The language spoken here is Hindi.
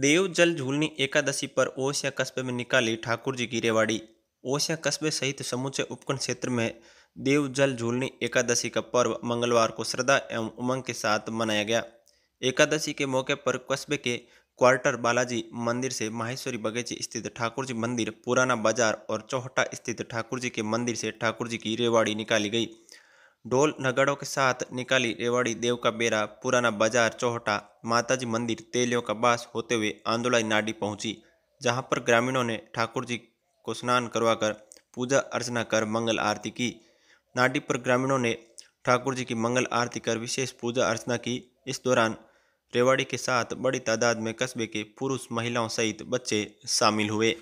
देव जल झूलनी एकादशी पर ओसिया कस्बे में निकाली ठाकुर जी की रेवाड़ी ओसिया कस्बे सहित समूचे उपकंड क्षेत्र में देव जल झूलनी एकादशी का पर्व मंगलवार को श्रद्धा एवं उमंग के साथ मनाया गया एकादशी के मौके पर कस्बे के क्वार्टर बालाजी मंदिर से माहेश्वरी बगीचे स्थित ठाकुर जी मंदिर पुराना बाजार और चौहटा स्थित ठाकुर जी के मंदिर से ठाकुर जी की रेवाड़ी निकाली गई ढोल नगाड़ों के साथ निकाली रेवाड़ी देव का बेरा पुराना बाजार चौहटा माताजी मंदिर तेलियों का बास होते हुए आंदोलाई नाडी पहुंची जहां पर ग्रामीणों ने ठाकुर जी को स्नान करवाकर पूजा अर्चना कर मंगल आरती की नाडी पर ग्रामीणों ने ठाकुर जी की मंगल आरती कर विशेष पूजा अर्चना की इस दौरान रेवाड़ी के साथ बड़ी तादाद में कस्बे के पुरुष महिलाओं सहित बच्चे शामिल हुए